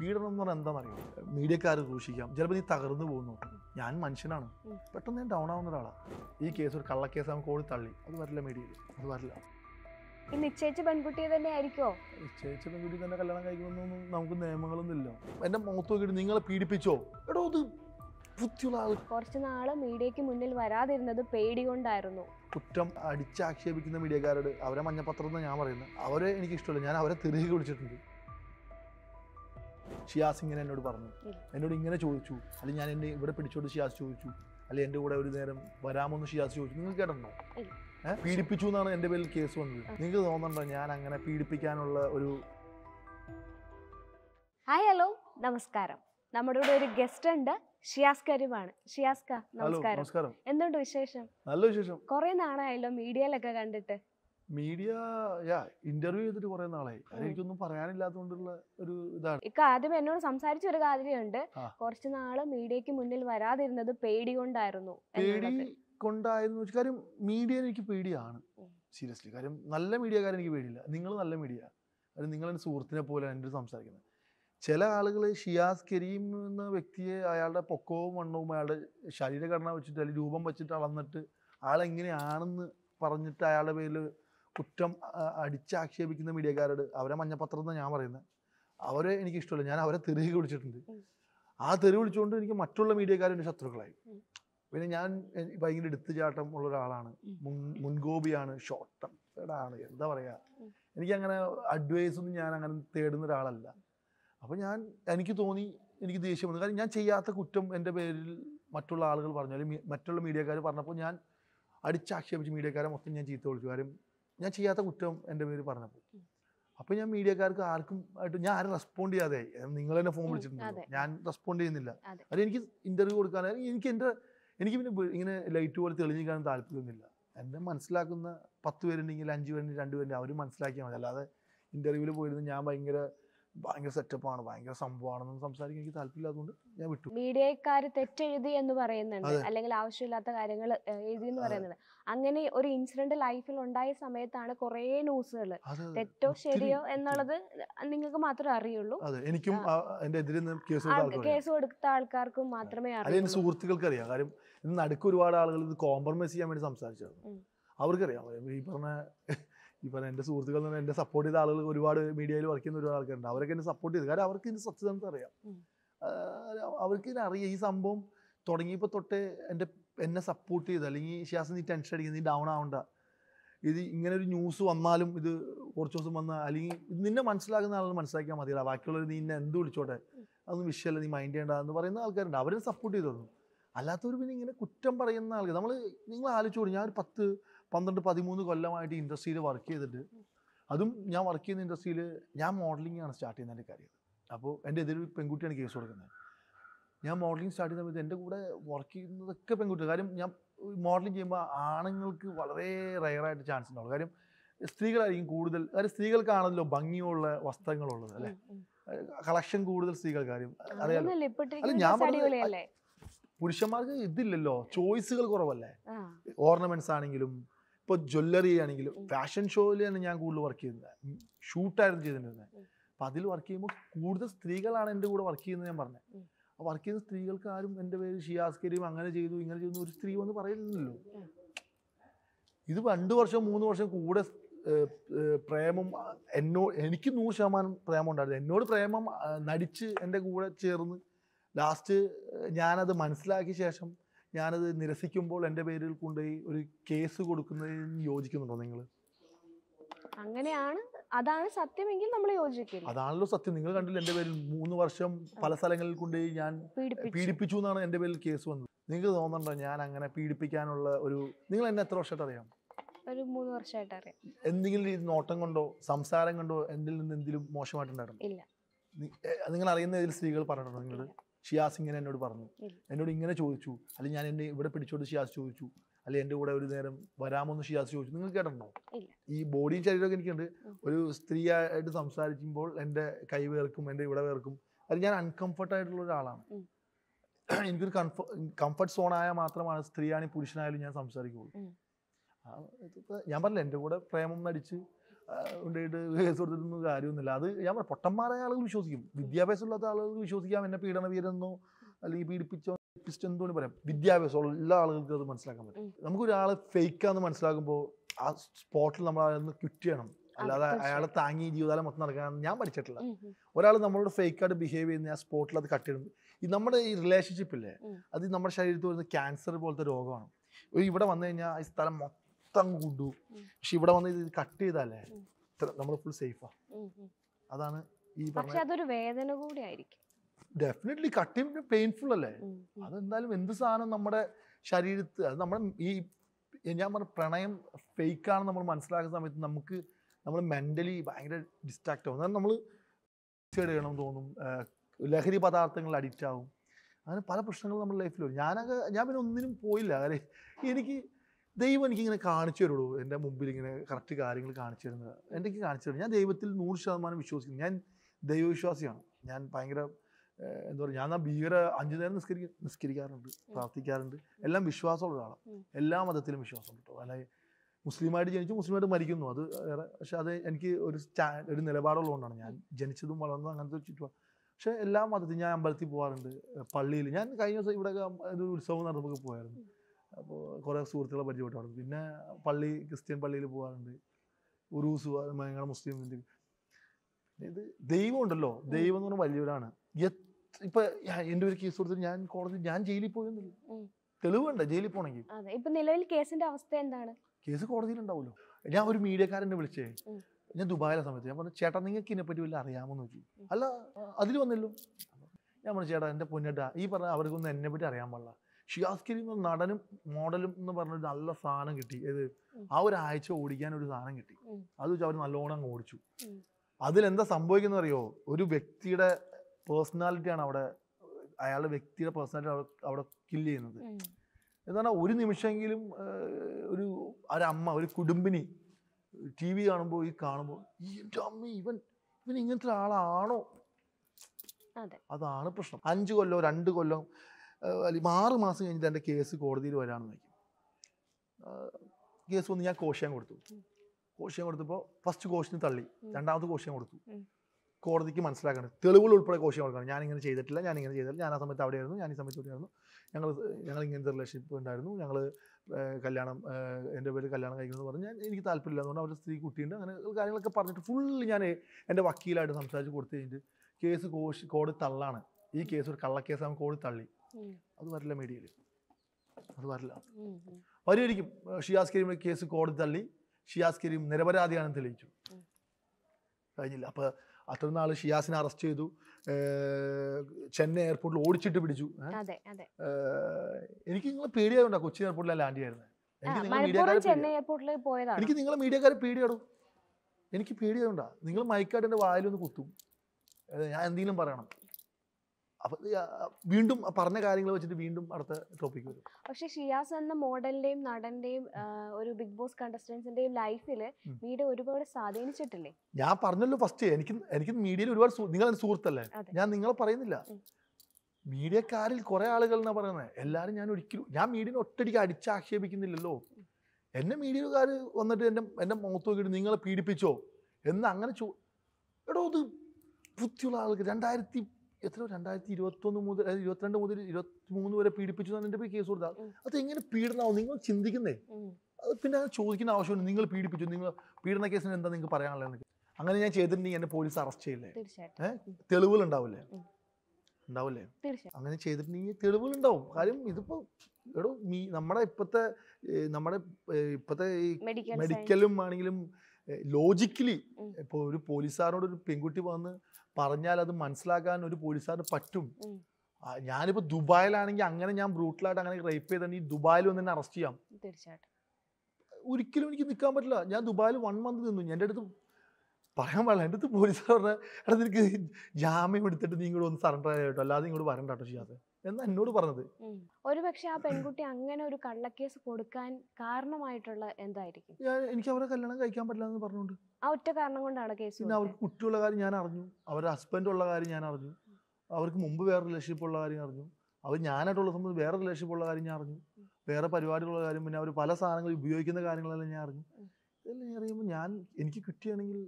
പീഡനം എന്ന് പറഞ്ഞാൽ എന്താണെന്നറിയോ മീഡിയക്കാർ ദൂഷിക്കാം ചിലപ്പോൾ നീ തകർന്നു പോകുന്നു ഞാൻ മനുഷ്യനാണ് പെട്ടെന്ന് ഞാൻ ഡൗൺ ആവുന്ന ഒരാളാണ് ഈ കേസ് ഒരു കള്ളക്കേസ് കോടി തള്ളി അത് വരില്ല മീഡിയയിൽ അത് വരില്ല നിശ്ചയിച്ച പെൺകുട്ടിയെ തന്നെ ആയിരിക്കോ നിശ്ചയിച്ച പെൺകുട്ടി തന്നെ കല്യാണം കഴിക്കണമെന്നൊന്നും നമുക്ക് നിയമങ്ങളൊന്നും ഇല്ല എന്റെ മുഖത്ത് നോക്കിയിട്ട് നിങ്ങളെ പീഡിപ്പിച്ചോ എടോ കുറച്ച് നാള് മീഡിയക്ക് മുന്നിൽ വരാതിരുന്നത് പേടി കൊണ്ടായിരുന്നു കുറ്റം അടിച്ചാക്ഷേപിക്കുന്ന മീഡിയക്കാരോട് അവരെ മഞ്ഞപത്രം ഞാൻ പറയുന്നത് അവരെ എനിക്ക് ഇഷ്ടമല്ല ഞാൻ അവരെ തിരികെ വിളിച്ചിട്ടുണ്ട് ഷിയാസ് ഇങ്ങനെ എന്നോട് പറഞ്ഞു എന്നോട് ഇങ്ങനെ ചോദിച്ചു അല്ലെങ്കിൽ ഞാൻ എന്നെ ഇവിടെ പിടിച്ചോണ്ട് ഷിയാസ് ചോദിച്ചു അല്ലെ എൻ്റെ കൂടെ ഒരു നേരം വരാമെന്ന് ഷിയാസ് ചോദിച്ചു നിങ്ങൾ കേട്ടോ ഏഹ് പീഡിപ്പിച്ചു എന്നാണ് എൻ്റെ പേരിൽ കേസ് വന്നത് നിങ്ങൾക്ക് തോന്നണ്ടോ ഞാൻ അങ്ങനെ പീഡിപ്പിക്കാനുള്ള ഒരു ഹായ് ഹലോ നമസ്കാരം നമ്മുടെ കൂടെ ഒരു ഗസ്റ്റ് ഉണ്ട് ഷിയാസ് കരിമാണ് ഷിയാസ് നമസ്കാരം എന്തുണ്ട് വിശേഷം നല്ല വിശേഷം കൊറേ നാളായല്ലോ മീഡിയയിലൊക്കെ കണ്ടിട്ട് മീഡിയ യാ ഇന്റർവ്യൂ ചെയ്തിട്ട് കുറെ നാളായി എനിക്കൊന്നും പറയാനില്ലാത്തതുകൊണ്ടുള്ള ഒരു ഇതാണ് ഇക്ക ആദ്യം എന്നോട് സംസാരിച്ച ഒരു കാര്യമുണ്ട് കുറച്ചു നാള് മീഡിയക്ക് മുന്നിൽ വരാതിരുന്നത് പേടി കൊണ്ടായിരുന്നു പേടി കൊണ്ടായിരുന്നു കാര്യം മീഡിയ എനിക്ക് പേടിയാണ് സീരിയസ്ലി കാര്യം നല്ല മീഡിയക്കാരൻ എനിക്ക് പേടിയില്ല നിങ്ങൾ നല്ല മീഡിയ കാര്യം നിങ്ങൾ എൻ്റെ സുഹൃത്തിനെ പോലെ എൻ്റെ സംസാരിക്കുന്നത് ചില ആളുകൾ ഷിയാസ് കരീം എന്ന വ്യക്തിയെ അയാളുടെ പൊക്കവും വണ്ണവും അയാളുടെ ശരീരഘടന വെച്ചിട്ട് അല്ലെങ്കിൽ രൂപം വെച്ചിട്ട് അളന്നിട്ട് ആളെങ്ങനെയാണെന്ന് പറഞ്ഞിട്ട് അയാളുടെ പേരിൽ കുറ്റം അടിച്ചാക്ഷേപിക്കുന്ന മീഡിയക്കാരോട് അവരെ മഞ്ഞപ്പത്രം എന്നാണ് ഞാൻ പറയുന്നത് അവരെ എനിക്ക് ഇഷ്ടമല്ല ഞാൻ അവരെ തെരുവ് വിളിച്ചിട്ടുണ്ട് ആ തെരുവ് വിളിച്ചുകൊണ്ട് എനിക്ക് മറ്റുള്ള മീഡിയക്കാരുടെ ശത്രുക്കളായി പിന്നെ ഞാൻ ഭയങ്കര എടുത്തുചാട്ടം ഉള്ള ഒരാളാണ് മുൻകോപിയാണ് ഷോട്ടം ആണ് എന്താ പറയുക എനിക്കങ്ങനെ അഡ്വൈസ് ഒന്നും ഞാൻ അങ്ങനെ തേടുന്ന ഒരാളല്ല അപ്പോൾ ഞാൻ എനിക്ക് തോന്നി എനിക്ക് ദേഷ്യം വന്നു കാരണം ഞാൻ ചെയ്യാത്ത കുറ്റം എൻ്റെ പേരിൽ മറ്റുള്ള ആളുകൾ പറഞ്ഞു അല്ലെങ്കിൽ മറ്റുള്ള മീഡിയക്കാർ പറഞ്ഞപ്പോൾ ഞാൻ അടിച്ചാക്ഷേപിച്ച് മീഡിയക്കാരെ മൊത്തം ഞാൻ ചീത്ത വിളിച്ചു കാര്യം ഞാൻ ചെയ്യാത്ത കുറ്റം എൻ്റെ പേര് പറഞ്ഞപ്പോൾ അപ്പോൾ ഞാൻ മീഡിയക്കാർക്ക് ആർക്കും ആയിട്ട് ഞാൻ ആരും റെസ്പോണ്ട് ചെയ്യാതെ നിങ്ങൾ തന്നെ ഫോൺ വിളിച്ചിട്ടുണ്ടോ ഞാൻ റെസ്പോണ്ട് ചെയ്യുന്നില്ല അത് എനിക്ക് ഇൻ്റർവ്യൂ കൊടുക്കാൻ എനിക്ക് എൻ്റെ എനിക്ക് പിന്നെ ഇങ്ങനെ ലൈറ്റ് പോലെ തെളിഞ്ഞു കാണാൻ താല്പര്യമൊന്നുമില്ല എന്നെ മനസ്സിലാക്കുന്ന പത്ത് പേരുണ്ടെങ്കിൽ അഞ്ച് പേരുണ്ടെങ്കിൽ രണ്ട് പേരുണ്ടെങ്കിൽ അവർ മനസ്സിലാക്കിയാൽ മതി അല്ലാതെ ഇൻ്റർവ്യൂവിൽ പോയിരുന്നു ഞാൻ ഭയങ്കര ഭയങ്കര സെറ്റപ്പാണ് ഭയങ്കര സംഭവമാണെന്നും സംസാരിക്കാൻ എനിക്ക് താല്പര്യമില്ലാത്തതുകൊണ്ട് ഞാൻ വിട്ടു മീഡിയക്കാർ തെറ്റെഴുതി എന്ന് പറയുന്നുണ്ട് അല്ലെങ്കിൽ ആവശ്യമില്ലാത്ത കാര്യങ്ങൾ എഴുതി എന്ന് പറയുന്നുണ്ട് അങ്ങനെ ഒരു ഇൻസിഡന്റ് ലൈഫിൽ ഉണ്ടായ സമയത്താണ് കുറേ ന്യൂസുകൾ തെറ്റോ ശരിയോ എന്നുള്ളത് നിങ്ങൾക്ക് മാത്രമേ അറിയുള്ളൂ എനിക്കും എതിരെ കേസ് കൊടുത്ത ആൾക്കാർക്കും മാത്രമേ അറിയൂ സുഹൃത്തുക്കൾക്ക് അറിയാം കാര്യം നടുക്ക് ഒരുപാട് ആളുകൾ ഇത് കോംപ്രമൈസ് ചെയ്യാൻ വേണ്ടി സംസാരിച്ചു അവർക്കറിയാം ഈ പറഞ്ഞ ഇപ്പോൾ എൻ്റെ സുഹൃത്തുക്കൾ നിന്ന് എൻ്റെ സപ്പോർട്ട് ചെയ്ത ആളുകൾ ഒരുപാട് മീഡിയയിൽ വർക്ക് ചെയ്യുന്ന ഒരുപാട് ആൾക്കാരുണ്ട് അവരൊക്കെ എന്നെ സപ്പോർട്ട് ചെയ്തു കാരണം അവർക്ക് ഇതിൻ്റെ സത്യസന്ധത അറിയാം അവർക്ക് അറിയാം ഈ സംഭവം തുടങ്ങിയപ്പോൾ തൊട്ട് എൻ്റെ എന്നെ സപ്പോർട്ട് ചെയ്ത് അല്ലെങ്കിൽ ശ്വാസം നീ ടെൻഷൻ അടിക്കുന്ന നീ ഡൗൺ ആവണ്ട ഇത് ഇങ്ങനെ ഒരു ന്യൂസ് വന്നാലും ഇത് കുറച്ച് ദിവസം വന്നാൽ അല്ലെങ്കിൽ ഇത് നിന്നെ മനസ്സിലാക്കുന്ന ആളുകൾ മനസ്സിലാക്കിയാൽ മതിയല്ല ബാക്കിയുള്ളവർ നീ എന്നെ എന്ത് വിളിച്ചോട്ടെ അതൊന്നും വിഷയമല്ല നീ മൈൻഡ് ചെയ്യേണ്ട എന്ന് പറയുന്ന ആൾക്കാരുണ്ട് അവരെ സപ്പോർട്ട് ചെയ്തു അല്ലാത്തവർ പിന്നെ ഇങ്ങനെ കുറ്റം പറയുന്ന ആൾക്കാർ നമ്മൾ നിങ്ങൾ ആലോചിച്ചോളൂ ഞാൻ ഒരു പത്ത് പന്ത്രണ്ട് പതിമൂന്ന് കൊല്ലമായിട്ട് ഇൻഡസ്ട്രിയിൽ വർക്ക് ചെയ്തിട്ട് അതും ഞാൻ വർക്ക് ചെയ്യുന്ന ഇൻഡസ്ട്രിയിൽ ഞാൻ മോഡലിംഗാണ് സ്റ്റാർട്ട് ചെയ്യുന്നതിൻ്റെ കാര്യം അപ്പോൾ എൻ്റെ എതിരെ പെൺകുട്ടിയാണ് കേസ് കൊടുക്കുന്നത് ഞാൻ മോഡലിംഗ് സ്റ്റാർട്ട് ചെയ്ത സമയത്ത് എൻ്റെ കൂടെ വർക്ക് ചെയ്യുന്നതൊക്കെ പെൺകുട്ടികൾ കാര്യം ഞാൻ മോഡലിംഗ് ചെയ്യുമ്പോൾ ആണുങ്ങൾക്ക് വളരെ റയറായിട്ട് ചാൻസ് ഉണ്ടാവും കാര്യം സ്ത്രീകളായിരിക്കും കൂടുതൽ അതായത് സ്ത്രീകൾക്കാണല്ലോ ഭംഗിയുള്ള വസ്ത്രങ്ങളുള്ളത് അല്ലേ കളക്ഷൻ കൂടുതൽ സ്ത്രീകൾ കാര്യം അറിയാമല്ലോ അല്ല ഞാൻ പുരുഷന്മാർക്ക് ഇതില്ലല്ലോ ചോയ്സുകൾ കുറവല്ലേ ഓർണമെന്റ്സ് ആണെങ്കിലും ഇപ്പോൾ ജ്വല്ലറി ആണെങ്കിലും ഫാഷൻ തന്നെ ഞാൻ കൂടുതൽ വർക്ക് ചെയ്യുന്നത് ഷൂട്ടായിരുന്നു ചെയ്തിട്ടുണ്ടായിരുന്നത് അപ്പം അതിൽ വർക്ക് ചെയ്യുമ്പോൾ കൂടുതൽ സ്ത്രീകളാണ് എൻ്റെ കൂടെ വർക്ക് ചെയ്യുന്നത് ഞാൻ പറഞ്ഞത് ആ വർക്ക് ചെയ്യുന്ന സ്ത്രീകൾക്ക് ആരും എൻ്റെ പേര് ഷിയാസ് കരീം അങ്ങനെ ചെയ്തു ഇങ്ങനെ ചെയ്തു ഒരു സ്ത്രീ വന്ന് പറയുന്നില്ലല്ലോ ഇത് രണ്ട് വർഷം മൂന്ന് വർഷം കൂടെ പ്രേമം എന്നോ എനിക്ക് നൂറ് ശതമാനം പ്രേമം ഉണ്ടായിരുന്നു എന്നോട് പ്രേമം നടിച്ച് എൻ്റെ കൂടെ ചേർന്ന് ലാസ്റ്റ് ഞാനത് മനസ്സിലാക്കിയ ശേഷം ഞാനത് നിരസിക്കുമ്പോൾ എൻ്റെ പേരിൽ കൊണ്ടുപോയി ഒരു കേസ് കൊടുക്കുന്നതിന് യോജിക്കുന്നുണ്ടോ നിങ്ങൾ അങ്ങനെയാണ് അതാണ് സത്യമെങ്കിൽ നമ്മൾ യോജിക്കുന്നു അതാണല്ലോ സത്യം നിങ്ങൾ കണ്ടില്ല എൻ്റെ പേരിൽ മൂന്ന് വർഷം പല സ്ഥലങ്ങളിൽ കൊണ്ടുപോയി ഞാൻ പീഡിപ്പിച്ചു എന്നാണ് എൻ്റെ പേരിൽ കേസ് വന്നത് നിങ്ങൾ തോന്നണ്ടോ ഞാൻ അങ്ങനെ പീഡിപ്പിക്കാനുള്ള ഒരു നിങ്ങൾ എന്നെ എത്ര വർഷമായിട്ട് അറിയാം ഒരു മൂന്ന് വർഷമായിട്ട് അറിയാം എന്തെങ്കിലും രീതി നോട്ടം കൊണ്ടോ സംസാരം കൊണ്ടോ എന്തിൽ നിന്ന് എന്തെങ്കിലും മോശമായിട്ടുണ്ടായിരുന്നു ഇല്ല നിങ്ങൾ അറിയുന്ന ഇതിൽ സ്ത്രീകൾ പറഞ്ഞിട്ടുണ്ടോ നിങ്ങൾ ഷിയാസ് ഇങ്ങനെ എന്നോട് പറഞ്ഞു എന്നോട് ഇങ്ങനെ ചോദിച്ചു അല്ലെങ്കിൽ ഞാൻ എന്നെ ഇവിടെ പിടിച്ചോട്ട് ഷിയാസ് ചോദിച്ചു അല്ലെങ്കിൽ എൻ്റെ കൂടെ ഒരു നേരം വരാമെന്ന് ഷിയാസ് ചോദിച്ചു നിങ്ങൾ കേട്ടിട്ടുണ്ടോ ഈ ബോഡിയും ശരീരമൊക്കെ എനിക്കുണ്ട് ഒരു സ്ത്രീയായിട്ട് സംസാരിക്കുമ്പോൾ എൻ്റെ കൈ വേർക്കും എൻ്റെ ഇവിടെ വേർക്കും അത് ഞാൻ അൺകംഫർട്ട് ആയിട്ടുള്ള ഒരാളാണ് എനിക്കൊരു കംഫർ കംഫർട്ട് സോൺ ആയാൽ മാത്രമാണ് സ്ത്രീയാണെങ്കിൽ പുരുഷനായാലും ഞാൻ സംസാരിക്കുള്ളൂ ഞാൻ പറഞ്ഞില്ല എൻ്റെ കൂടെ പ്രേമം നടിച്ച് ഉണ്ടായിട്ട് കേസ് കൊടുത്തിട്ടൊന്നും കാര്യമൊന്നുമില്ല അത് ഞാൻ പറയാം പൊട്ടന്മാരായ ആളുകൾ വിശ്വസിക്കും വിദ്യാഭ്യാസം ഇല്ലാത്ത ആളുകൾ വിശ്വസിക്കാം എന്നെ പീഡനവീരെന്നോ അല്ലെങ്കിൽ പീഡിപ്പിച്ചോ എന്തോന്ന് പറയാം വിദ്യാഭ്യാസമുള്ള എല്ലാ ആളുകൾക്കും അത് മനസ്സിലാക്കാൻ പറ്റും നമുക്കൊരാളെ ഫേക്കാന്ന് മനസ്സിലാക്കുമ്പോൾ ആ സ്പോട്ടിൽ നമ്മൾ അതിൽ ക്വിറ്റ് ചെയ്യണം അല്ലാതെ അയാളെ താങ്ങി ജീവിതകാലം മൊത്തം നടക്കാൻ ഞാൻ പഠിച്ചിട്ടില്ല ഒരാൾ നമ്മളോട് ഫേക്കായിട്ട് ബിഹേവ് ചെയ്യുന്ന ആ സ്പോട്ടിൽ അത് കട്ട് ചെയ്യണം ഈ നമ്മുടെ ഈ ഇല്ലേ അത് നമ്മുടെ ശരീരത്തിൽ വരുന്ന ക്യാൻസർ പോലത്തെ രോഗമാണ് ഇവിടെ വന്നു കഴിഞ്ഞാൽ ഈ സ്ഥലം മൊത്തം അങ്ങ് കൊണ്ടു പക്ഷെ ഇവിടെ വന്ന് ഇത് കട്ട് ചെയ്താലേ നമ്മൾ ഫുൾ സേഫാ അതാണ് ഈ പക്ഷെ അതൊരു വേദന കൂടി ആയിരിക്കും ഡെഫിനറ്റ്ലി കട്ടിയും പെയിൻഫുൾ അല്ലേ അതെന്തായാലും എന്ത് സാധനം നമ്മുടെ ശരീരത്ത് അത് നമ്മുടെ ഈ ഞാൻ പറഞ്ഞ പ്രണയം ഫേക്കാണെന്ന് നമ്മൾ മനസ്സിലാക്കുന്ന സമയത്ത് നമുക്ക് നമ്മൾ മെൻ്റലി ഭയങ്കര ഡിസ്ട്രാക്റ്റ് ആവും നമ്മൾ സൂയിസൈഡ് ചെയ്യണം തോന്നും ലഹരി പദാർത്ഥങ്ങളിൽ അഡിക്റ്റ് ആവും അങ്ങനെ പല പ്രശ്നങ്ങളും നമ്മുടെ വരും ഞാനൊക്കെ ഞാൻ പിന്നെ ഒന്നിനും പോയില്ല അല്ലെ എനിക്ക് ദൈവം എനിക്കിങ്ങനെ കാണിച്ചു തരുള്ളൂ എൻ്റെ മുമ്പിൽ ഇങ്ങനെ കറക്റ്റ് കാര്യങ്ങൾ കാണിച്ചു തരുന്നത് എൻ്റെ കാണിച്ചു തരുന്നത് ഞാൻ ദൈവത്തിൽ നൂറ് ശതമാനം വിശ്വസിക്കുന്നു ഞാൻ ദൈവവിശ്വാസിയാണ് ഞാൻ ഭയങ്കര എന്താ പറയുക ഞാൻ ആ ഭീകര അഞ്ചു നേരം നിസ്കരി നിസ്കരിക്കാറുണ്ട് പ്രാർത്ഥിക്കാറുണ്ട് എല്ലാം വിശ്വാസമുള്ള ഒരാളാണ് എല്ലാ മതത്തിലും വിശ്വാസം കേട്ടോ അല്ലെ മുസ്ലിമായിട്ട് ജനിച്ചു മുസ്ലിമായിട്ട് മരിക്കുന്നു അത് പക്ഷെ അത് എനിക്ക് ഒരു സ്റ്റാ ഒരു നിലപാടുള്ളതുകൊണ്ടാണ് ഞാൻ ജനിച്ചതും വളർന്നതും അങ്ങനത്തെ ചുറ്റുവാ പക്ഷേ എല്ലാ മതത്തിലും ഞാൻ അമ്പലത്തിൽ പോകാറുണ്ട് പള്ളിയിൽ ഞാൻ കഴിഞ്ഞ ദിവസം ഇവിടെ ഒരു ഉത്സവം നടന്നപ്പോൾ പോയായിരുന്നു അപ്പോൾ കുറേ സുഹൃത്തുക്കളെ പരിചയപ്പെട്ടു പിന്നെ പള്ളി ക്രിസ്ത്യൻ പള്ളിയിൽ പോകാറുണ്ട് ഉറൂസ് ഞങ്ങളുടെ മുസ്ലിം ഇത് ദൈവം ഉണ്ടല്ലോ ദൈവം എന്ന് പറഞ്ഞാൽ വലിയവരാണ് ഇപ്പൊ എന്റെ ഒരു കേസ് കൊടുത്തിട്ട് ഞാൻ കോടതി ഞാൻ ജയിലിൽ പോയൊന്നുമില്ല തെളിവുണ്ട് ജയിലിൽ പോണെങ്കിൽ നിലവിൽ കേസിന്റെ അവസ്ഥ എന്താണ് കേസ് കോടതിയിലുണ്ടാവുമല്ലോ ഞാൻ ഒരു മീഡിയക്കാരനെ വിളിച്ചേ ഞാൻ ദുബായിലെ സമയത്ത് ഞാൻ പറഞ്ഞു ചേട്ടാ നിങ്ങൾക്ക് ഇതിനെ പറ്റി വല്ല അറിയാമെന്ന് നോക്കി അല്ല അതിൽ വന്നല്ലോ ഞാൻ പറഞ്ഞു ചേട്ടാ എന്റെ പൊന്നേട്ടാ ഈ പറഞ്ഞ അവർക്കൊന്നും എന്നെ പറ്റി അറിയാൻ പാടില്ല ഷിയാസ് കരീം എന്ന നടനും മോഡലും എന്ന് പറഞ്ഞൊരു നല്ല സാധനം കിട്ടി ഏത് ആ ഒരാഴ്ച ഓടിക്കാൻ ഒരു സാധനം കിട്ടി അത് വെച്ച് അവർ നല്ലോണം അങ്ങ് ഓടിച്ചു അതിലെന്താ സംഭവിക്കുന്നത് അറിയോ ഒരു വ്യക്തിയുടെ പേഴ്സണാലിറ്റിയാണ് അവിടെ അയാളുടെ വ്യക്തിയുടെ പേഴ്സണാലിറ്റി അവിടെ അവിടെ കില്ല് ചെയ്യുന്നത് പറഞ്ഞാൽ ഒരു നിമിഷമെങ്കിലും ഒരു ഒരമ്മ ഒരു കുടുംബിനി ടി വി കാണുമ്പോൾ ഈ കാണുമ്പോൾ ഈ അമ്മ ഇവൻ ഇവൻ ഇങ്ങനത്തെ ഒരാളാണോ അതാണ് പ്രശ്നം അഞ്ച് കൊല്ലം രണ്ട് കൊല്ലം അല്ലെങ്കിൽ ആറ് മാസം കഴിഞ്ഞിട്ട് എൻ്റെ കേസ് കോടതിയിൽ വരാണെന്ന് വയ്ക്കും കേസ് വന്ന് ഞാൻ കോശം കൊടുത്തു കോശം കൊടുത്തപ്പോൾ ഫസ്റ്റ് കോശിന് തള്ളി രണ്ടാമത് കോശം കൊടുത്തു കോടതിക്ക് മനസ്സിലാക്കണം തെളിവുകൾ ഉൾപ്പെടെ കോശം കൊടുക്കണം ഞാനിങ്ങനെ ചെയ്തിട്ടില്ല ഞാനിങ്ങനെ ചെയ്തിട്ടില്ല ഞാൻ ആ സമയത്ത് അവിടെ ആയിരുന്നു ഞാൻ ഈ സമയത്ത് ആയിരുന്നു ഞങ്ങൾ ഞങ്ങൾ ഇങ്ങനത്തെ റിലേഷൻഷിപ്പ് ഉണ്ടായിരുന്നു ഞങ്ങൾ കല്യാണം എൻ്റെ പേര് കല്യാണം കഴിക്കണമെന്ന് പറഞ്ഞ് എനിക്ക് താല്പര്യമില്ല അതുകൊണ്ട് അവരുടെ സ്ത്രീ കുട്ടിയുണ്ട് അങ്ങനെ കാര്യങ്ങളൊക്കെ പറഞ്ഞിട്ട് ഫുള്ള് ഞാൻ എൻ്റെ വക്കീലായിട്ട് സംസാരിച്ച് കൊടുത്തു കഴിഞ്ഞിട്ട് കേസ് കോശ് കോടതി തള്ളാണ് ഈ കേസ് ഒരു കള്ളക്കേസാണ് കോടതി തള്ളി അത് വരില്ല മീഡിയയിൽ അത് വരില്ല പരിഹരിക്കും ഷിയാസ് കരീം കേസ് കോടതി തള്ളി ഷിയാസ് കരീം നിരപരാധിയാണെന്ന് തെളിയിച്ചു കഴിഞ്ഞില്ല അപ്പോൾ അത്ര നാൾ ഷിയാസിനെ അറസ്റ്റ് ചെയ്തു ചെന്നൈ എയർപോർട്ടിൽ ഓടിച്ചിട്ട് പിടിച്ചു എനിക്ക് നിങ്ങൾ പേടിയായതുകൊണ്ടാണ് കൊച്ചി എയർപോർട്ടിലാണ് ലാൻഡ് ചെയ്യുന്നത് എനിക്ക് നിങ്ങളെ മീഡിയക്കാരെ പേടിയാടും എനിക്ക് പേടിയായതുകൊണ്ടാണ് നിങ്ങൾ മൈക്കാട്ടിൻ്റെ വായിലൊന്ന് കുത്തും ഞാൻ എന്തെങ്കിലും പറയണം വീണ്ടും പറഞ്ഞ കാര്യങ്ങൾ വെച്ചിട്ട് വീണ്ടും അടുത്ത ടോപ്പിക് വരും പക്ഷെ ഷിയാസ് എന്ന മോഡലിന്റെയും നടന്റെയും ഒരു ബിഗ് ബോസ് കണ്ടസ്റ്റൻസിന്റെയും ലൈഫിൽ മീഡിയ ഒരുപാട് സ്വാധീനിച്ചിട്ടില്ലേ ഞാൻ പറഞ്ഞല്ലോ ഫസ്റ്റ് എനിക്ക് എനിക്ക് മീഡിയയിൽ ഒരുപാട് നിങ്ങൾ സുഹൃത്തല്ലേ ഞാൻ നിങ്ങളെ പറയുന്നില്ല മീഡിയക്കാരിൽ കുറെ ആളുകൾ എന്നാ പറയുന്നത് എല്ലാരും ഞാൻ ഒരിക്കലും ഞാൻ മീഡിയനെ ഒറ്റടിക്ക് അടിച്ചാക്ഷേപിക്കുന്നില്ലല്ലോ എന്നെ മീഡിയക്കാർ വന്നിട്ട് എന്റെ എന്റെ മുഖത്ത് നോക്കിയിട്ട് നിങ്ങളെ പീഡിപ്പിച്ചോ എന്ന് അങ്ങനെ ചോ എടോ ഇത് ബുദ്ധിയുള്ള ആൾക്ക് രണ്ടായിരത്തി എത്ര രണ്ടായിരത്തി ഇരുപത്തൊന്ന് മുതൽ അതായത് ഇരുപത്തിരണ്ട് മുതൽ ഇരുപത്തി മൂന്ന് വരെ പീഡിപ്പിച്ചു എന്നാണ് എൻ്റെ കേസ് കൊടുത്താൽ അത് എങ്ങനെ പീഡനമാവും നിങ്ങൾ ചിന്തിക്കുന്നേ അത് പിന്നെ അത് ചോദിക്കുന്ന ആവശ്യമുണ്ട് നിങ്ങൾ പീഡിപ്പിച്ചു നിങ്ങൾ പീഡന കേസിന് എന്താ നിങ്ങൾക്ക് പറയാനുള്ളത് അങ്ങനെ ഞാൻ ചെയ്തിട്ടുണ്ടെങ്കിൽ എന്നെ പോലീസ് അറസ്റ്റ് ചെയ്യില്ലേ തെളിവുകൾ ഉണ്ടാവില്ലേ ഉണ്ടാവില്ലേ അങ്ങനെ ചെയ്തിട്ടുണ്ടെങ്കിൽ തെളിവുകൾ ഉണ്ടാവും കാര്യം ഇതിപ്പോ എടോ മീ നമ്മുടെ ഇപ്പോഴത്തെ നമ്മുടെ ഇപ്പത്തെ മെഡിക്കലും ആണെങ്കിലും ലോജിക്കലി ഇപ്പോൾ ഒരു പോലീസുകാരോട് ഒരു പെൺകുട്ടി വന്ന് പറഞ്ഞാൽ അത് മനസ്സിലാക്കാൻ ഒരു പോലീസുകാരന് പറ്റും ഞാനിപ്പോ ദുബായിലാണെങ്കിൽ അങ്ങനെ ഞാൻ ബ്രൂട്ടലായിട്ട് അങ്ങനെ റേപ്പ് ചെയ്തിട്ടുണ്ടെങ്കിൽ ദുബായിൽ വന്ന് എന്നെ അറസ്റ്റ് ചെയ്യാം ഒരിക്കലും എനിക്ക് നിൽക്കാൻ പറ്റില്ല ഞാൻ ദുബായിൽ വൺ മന്ത് നിന്നു എൻ്റെ അടുത്ത് പറയാൻ പാടില്ല എൻ്റെ അടുത്ത് പോലീസ് പറഞ്ഞ എടാ നിനക്ക് ജാമ്യം എടുത്തിട്ട് നീ ഇങ്ങോട്ട് ഒന്ന് സറണ്ടർ ആയിട്ടോ അല്ലാതെ ഇങ്ങോട്ട് വരണ്ട കേട്ടോ ചെയ്യാതെ എന്ന് എന്നോട് പറഞ്ഞത് ഒരു പക്ഷേ ആ പെൺകുട്ടി അങ്ങനെ ഒരു കള്ളക്കേസ് കൊടുക്കാൻ കാരണമായിട്ടുള്ള എന്തായിരിക്കും ഞാൻ എനിക്ക് അവരെ കല്യാണം കഴിക്കാൻ പറ്റില്ല എന്ന് പറഞ്ഞുകൊണ്ട് ആ ഒറ്റ കാരണം കൊണ്ടാണ് കേസ് പിന്നെ അവർക്ക് കുട്ടിയുള്ള കാര്യം ഞാൻ അറിഞ്ഞു അവരുടെ ഹസ്ബൻഡ് ഉള്ള കാര്യം ഞാൻ അറിഞ്ഞു അവർക്ക് മുമ്പ് വേറെ റിലേഷൻഷിപ്പ് ഉള്ള കാര്യം അറിഞ്ഞു അവർ ഞാനായിട്ടുള്ള സംബന്ധം വേറെ റിലേഷൻഷിപ്പ് ഉള്ള കാര്യം ഞാൻ അറിഞ്ഞു വേറെ പരിപാടികളുള്ള കാര്യം പിന്നെ അവർ പല സാധനങ്ങൾ ഉപയോഗിക്കുന്ന കാര്യങ്ങളെല്ലാം ഞാൻ അറിഞ്ഞു ഇതെല്ലാം ഞാൻ അറിയുമ്പോൾ ഞാൻ എനിക്ക് കിട്ടുകയാണെങ്കിൽ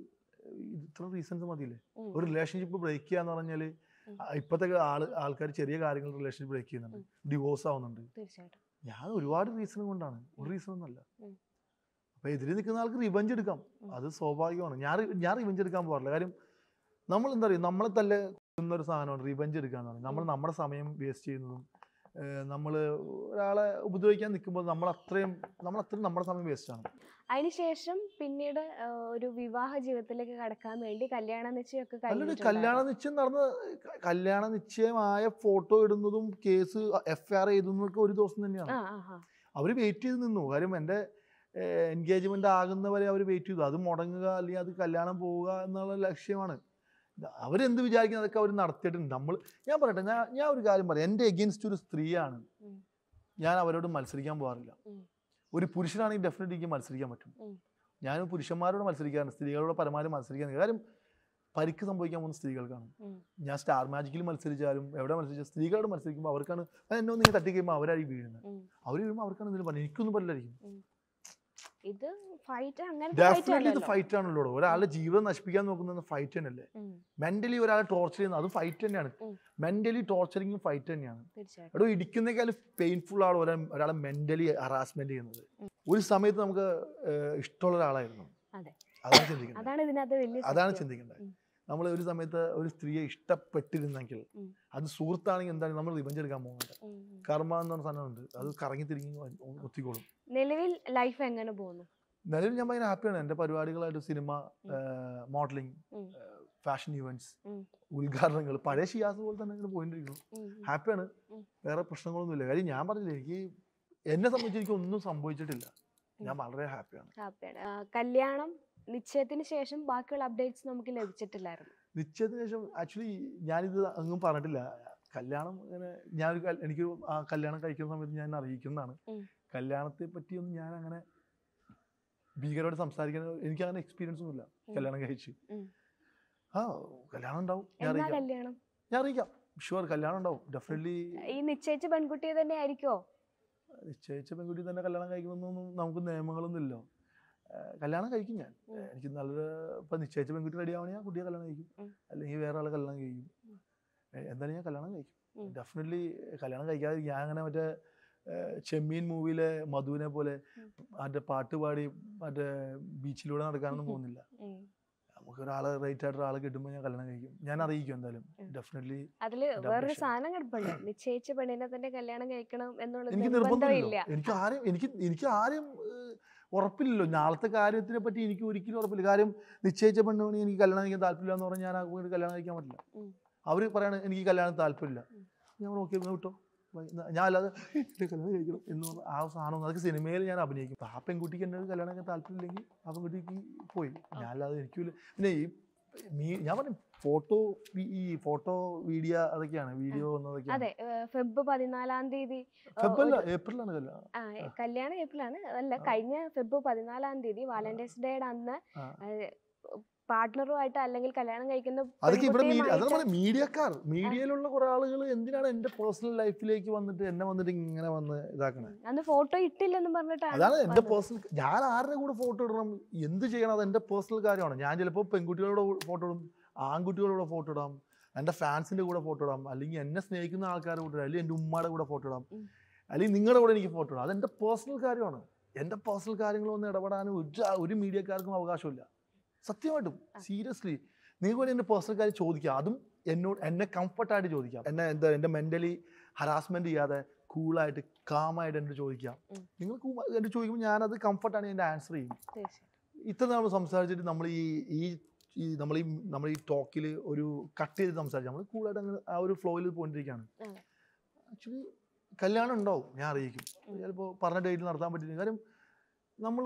ഇത്ര റീസൺസ് മതിയില്ലേ ഒരു റിലേഷൻഷിപ്പ് ബ്രേക്ക് ചെയ്യാന്ന് എന്ന് പറഞ്ഞാൽ ആള് ആൾ ആൾക്കാർ ചെറിയ കാര്യങ്ങൾ റിലേഷൻഷിപ്പ് ബ്രേക്ക് ചെയ്യുന്നുണ്ട് ഡിവോഴ്സ് ആവുന്നുണ്ട് ഞാൻ ഒരുപാട് റീസൺ കൊണ്ടാണ് ഒരു റീസൺ ഒന്നല്ല അപ്പൊ എതിരെ നിൽക്കുന്ന ആൾക്ക് റിവഞ്ച് എടുക്കാം അത് സ്വാഭാവികമാണ് ഞാൻ ഞാൻ റിവഞ്ച് എടുക്കാൻ പോകാറില്ല കാര്യം നമ്മൾ എന്താ പറയുക നമ്മളെ തന്നെ ഒരു സാധനമാണ് റിവഞ്ച് എടുക്കാന്ന് പറഞ്ഞാൽ നമ്മൾ നമ്മുടെ സമയം വേസ്റ്റ് ചെയ്യുന്നതും നമ്മൾ ഒരാളെ ഉപദ്രവിക്കാൻ നിൽക്കുമ്പോൾ നമ്മൾ അത്രയും നമ്മൾ അത്രയും നമ്മുടെ സമയം വേസ്റ്റ് ആണ് അതിനുശേഷം പിന്നീട് ഒരു വിവാഹ ജീവിതത്തിലേക്ക് കടക്കാൻ വേണ്ടി കല്യാണ നിശ്ചയമൊക്കെ അല്ലൊരു കല്യാണ നിശ്ചയം നടന്ന് കല്യാണ നിശ്ചയമായ ഫോട്ടോ ഇടുന്നതും കേസ് എഫ് ആർ എഴുതുന്നതൊക്കെ ഒരു ദിവസം തന്നെയാണ് അവർ വെയിറ്റ് ചെയ്ത് നിന്നു കാര്യം എൻ്റെ എൻഗേജ്മെൻ്റ് ആകുന്നവരെ അവർ വെയിറ്റ് ചെയ്തു അത് മുടങ്ങുക അല്ലെങ്കിൽ അത് കല്യാണം പോവുക എന്നുള്ള ലക്ഷ്യമാണ് അവരെന്ത് വിചാരിക്കുന്നത് അതൊക്കെ അവർ നടത്തിയിട്ടുണ്ട് നമ്മൾ ഞാൻ പറയട്ടെ ഞാൻ ഞാൻ ഒരു കാര്യം പറയാം എൻ്റെ എഗെയിൻസ്റ്റ് ഒരു സ്ത്രീയാണ് ഞാൻ അവരോട് മത്സരിക്കാൻ പോകാറില്ല ഒരു പുരുഷനാണെങ്കിൽ ഡെഫിനറ്റ്ലി എനിക്ക് മത്സരിക്കാൻ പറ്റും ഞാൻ പുരുഷന്മാരോട് മത്സരിക്കാറുണ്ട് സ്ത്രീകളോട് പരമാവധി മത്സരിക്കാൻ കാര്യം പരിക്ക് സംഭവിക്കാൻ പോകുന്ന സ്ത്രീകൾക്കാണ് ഞാൻ സ്റ്റാർ മാജിക്കിൽ മത്സരിച്ചാലും എവിടെ മത്സരിച്ചാലും സ്ത്രീകളോട് മത്സരിക്കുമ്പോൾ അവർക്കാണ് എന്നെ ഒന്ന് ഇങ്ങനെ കഴിയുമ്പോൾ അവരായി വീഴുന്നത് അവർ വീഴുമ്പോൾ അവർക്കാണ് എന്തെങ്കിലും പറഞ്ഞു എനിക്കൊന്നും പറ്റില്ലായിരിക്കും ഇത് ഫൈറ്റ് അങ്ങനെ ഇത് ഫൈറ്റ് ആണല്ലോ ഒരാളുടെ ജീവിതം നശിപ്പിക്കാൻ നോക്കുന്നത് ഫൈറ്റ് തന്നെയല്ലേ മെന്റലി ഒരാളെ ടോർച്ചർ ചെയ്യുന്നത് അത് ഫൈറ്റ് തന്നെയാണ് മെന്റലി ടോർച്ചറിങ് ഫൈറ്റ് തന്നെയാണ് എടോ ഇടിക്കുന്നേക്കാൾ പെയിൻഫുൾ ആണ് ഒരാളെ മെന്റലി ഹറാസ്മെന്റ് ചെയ്യുന്നത് ഒരു സമയത്ത് നമുക്ക് ഇഷ്ടമുള്ള ഒരാളായിരുന്നു അതാണ് ചിന്തിക്കുന്നത് അതാണ് ചിന്തിക്കേണ്ടത് നമ്മൾ ഒരു സമയത്ത് ഒരു സ്ത്രീയെ ഇഷ്ടപ്പെട്ടിരുന്നെങ്കിൽ അത് സുഹൃത്താണെങ്കിൽ എന്താണ് നമ്മൾ റിവഞ്ച് എടുക്കാൻ പോകുന്നത് കർമ്മ എന്ന് പറഞ്ഞ സാധനമുണ്ട് അത് കറങ്ങി തിരിഞ്ഞു ഒത്തിക്കോളും നിലവിൽ ലൈഫ് എങ്ങനെ പോകുന്നു നിലവിൽ ഞാൻ ഭയങ്കര ഹാപ്പിയാണ് എന്റെ പരിപാടികളായിട്ട് സിനിമ മോഡലിംഗ് ഫാഷൻ ഇവന്റ്സ് ഉദ്ഘാടനങ്ങൾ പഴയ ഷിയാസ് പോലെ തന്നെ ഇങ്ങനെ പോയിട്ടിരിക്കുന്നു ഹാപ്പിയാണ് വേറെ പ്രശ്നങ്ങളൊന്നുമില്ല കാര്യം ഞാൻ പറഞ്ഞില്ല എനിക്ക് എന്നെ സംബന്ധിച്ച് എനിക്ക് ഒന്നും സംഭവിച്ചിട്ടില്ല ഞാൻ വളരെ ഹാപ്പിയാണ് കല്യാണം നിശ്ചയത്തിന് ശേഷം ബാക്കിയുള്ള അപ്ഡേറ്റ്സ് നമുക്ക് ലഭിച്ചിട്ടില്ലായിരുന്നു നിശ്ചയത്തിന് ശേഷം ആക്ച്വലി ഞാനിത് അങ്ങും പറഞ്ഞിട്ടില്ല കല്യാണം ഇങ്ങനെ ഞാൻ എനിക്ക് ആ കല്യാണം കഴിക്കുന്ന സമയത്ത് ഞാൻ അറിയിക്കുന്നതാണ് കല്യാണത്തെ പറ്റിയൊന്നും ഞാൻ അങ്ങനെ ഭീകരമായിട്ട് സംസാരിക്കാൻ എനിക്ക് അങ്ങനെ എക്സ്പീരിയൻസ് ഒന്നുമില്ല കല്യാണം കഴിച്ച് ആ കല്യാണം ഉണ്ടാവും ഞാൻ അറിയിക്കാം ഷുവർ കല്യാണം ഉണ്ടാവും ഡെഫിനറ്റ്ലി ഈ നിശ്ചയിച്ച പെൺകുട്ടിയെ തന്നെ ആയിരിക്കോ നിശ്ചയിച്ച പെൺകുട്ടി തന്നെ കല്യാണം കഴിക്കണമെന്നൊന്നും നമുക്ക് നിയമങ്ങളൊന്നുമില്ല കല്യാണം കഴിക്കും ഞാൻ എനിക്ക് നല്ലൊരു ഇപ്പൊ നിശ്ചയിച്ച പെൺകുട്ടി റെഡിയാവണേ ഞാൻ കുട്ടിയെ കല്യാണം കഴിക്കും അല്ലെങ്കിൽ വേറെ ആളെ കല്യാണം കഴിക്കും എന്തായാലും ഞാൻ കല്യാണം കഴിക്കും ഡെഫിനറ്റ്ലി കല്യാണം കഴിക്കാതെ ഞാൻ അങ്ങനെ മറ്റേ ചെമ്മീൻ മൂവിയിലെ മധുവിനെ പോലെ മറ്റേ പാട്ട് പാടി മറ്റേ ബീച്ചിലൂടെ നടക്കാനൊന്നും പോകുന്നില്ല നമുക്ക് ഒരാളെ റൈറ്റ് ആയിട്ട് ഒരാളെ കിട്ടുമ്പോൾ ഞാൻ കല്യാണം കഴിക്കും ഞാൻ അറിയിക്കും എന്തായാലും ഡെഫിനറ്റ്ലി അതില് വേറൊരു സാധനം കിടപ്പുണ്ട് നിശ്ചയിച്ച പെണ്ണിനെ തന്നെ കല്യാണം കഴിക്കണം എന്നുള്ളത് എനിക്ക് നിർബന്ധമില്ല എനിക്ക് ആരും എനിക്ക് എനിക്ക് ആരും ഉറപ്പില്ലല്ലോ നാളത്തെ കാര്യത്തിനെ പറ്റി എനിക്ക് ഒരിക്കലും ഉറപ്പില്ല കാര്യം നിശ്ചയിച്ച പെണ്ണുമണി എനിക്ക് കല്യാണം കഴിക്കാൻ താല്പര്യമില്ല എന്ന് പറഞ്ഞാൽ ഞാൻ കല്യാണം കഴിക്കാൻ പറ്റില്ല അവർ പറയാണ് എനിക്ക് കല്യാണം താല്പര്യമില്ല ഞാൻ ഓക്കെ വിട്ടോ ഞാൻ അല്ലാതെ കല്യാണം കഴിക്കണം എന്ന് പറഞ്ഞാൽ ആ സാധനം അതൊക്കെ സിനിമയിൽ ഞാൻ അഭിനയിക്കും ആ പെൺകുട്ടിക്ക് എന്നെ കല്യാണം കഴിക്കാൻ താല്പര്യമില്ലെങ്കിൽ ആ പെൺകുട്ടിക്ക് പോയി ഞാൻ അല്ലാതെ എനിക്കില്ല പിന്നെ ഈ ഞാൻ പറഞ്ഞു ഫോട്ടോ ഈ ഫോട്ടോ വീഡിയോ അതൊക്കെയാണ് വീഡിയോ വന്നതൊക്കെ അതെ ഫെബ് പതിനാലാം തീയതി ഫെബല്ല ഏപ്രിലാണ് കല്യാണം കല്യാണം ഏപ്രിലാണ് അല്ല കഴിഞ്ഞ ഫെബ് പതിനാലാം തീയതി വാലന്റൈൻസ് ഡേയുടെ അന്ന് പാർട്ട്ണറുമായിട്ട് അല്ലെങ്കിൽ കല്യാണം കഴിക്കുന്ന അതൊക്കെ ഇവിടെ മീഡിയക്കാർ മീഡിയയിലുള്ള കുറെ ആളുകൾ എന്തിനാണ് എന്റെ പേഴ്സണൽ ലൈഫിലേക്ക് വന്നിട്ട് എന്നെ വന്നിട്ട് ഇങ്ങനെ വന്ന് ഇതാക്കണേ അന്ന് ഫോട്ടോ ഇട്ടില്ലെന്ന് പറഞ്ഞിട്ട് അതാണ് എന്റെ പേഴ്സണൽ ഞാൻ ആരുടെ കൂടെ ഫോട്ടോ ഇടണം എന്ത് ചെയ്യണം അത് എന്റെ പേഴ്സണൽ കാര്യമാണ് ഞാൻ ചിലപ്പോൾ പെൺകുട്ടികളോട് ഫോട്ടോ ഇടും ആൺകുട്ടികളോട് ഫോട്ടോ ഇടാം എൻ്റെ ഫാൻസിൻ്റെ കൂടെ ഫോട്ടോ ഇടാം അല്ലെങ്കിൽ എന്നെ സ്നേഹിക്കുന്ന ആൾക്കാരുടെ കൂടെ അല്ലെങ്കിൽ എൻ്റെ ഉമ്മയുടെ കൂടെ ഫോട്ടോ ഇടാം അല്ലെങ്കിൽ നിങ്ങളുടെ കൂടെ എനിക്ക് ഫോട്ടോ ഇടാം അതെൻ്റെ പേഴ്സണൽ കാര്യമാണ് എൻ്റെ പേഴ്സണൽ കാര്യങ്ങളൊന്നും ഇടപെടാൻ ഒരു ഒരു മീഡിയക്കാർക്കും അവകാശമില്ല സത്യമായിട്ടും സീരിയസ്ലി നീ പോലെ എൻ്റെ പേഴ്സണൽ കാര്യം ചോദിക്കുക അതും എന്നോട് എന്നെ കംഫർട്ടായിട്ട് ചോദിക്കാം എന്നെ എന്താ എൻ്റെ മെൻ്റലി ഹറാസ്മെൻ്റ് ചെയ്യാതെ കൂളായിട്ട് കാമായിട്ട് എന്നോട് ചോദിക്കാം നിങ്ങൾ എന്നോട് ചോദിക്കുമ്പോൾ ഞാനത് കംഫർട്ടാണ് എൻ്റെ ആൻസർ ചെയ്യും ഇത്ര നമ്മൾ സംസാരിച്ചിട്ട് നമ്മൾ ഈ ഈ ഈ നമ്മൾ ഈ നമ്മൾ ഈ ടോക്കിൽ ഒരു കട്ട് ചെയ്ത് സംസാരിച്ചു നമ്മൾ കൂളായിട്ട് അങ്ങനെ ആ ഒരു ഫ്ലോയിൽ പോയിരിക്കുകയാണ് ആക്ച്വലി കല്യാണം ഉണ്ടാവും ഞാൻ അറിയിക്കും ചിലപ്പോൾ പറഞ്ഞ ഡേറ്റിൽ നടത്താൻ പറ്റില്ല കാര്യം നമ്മൾ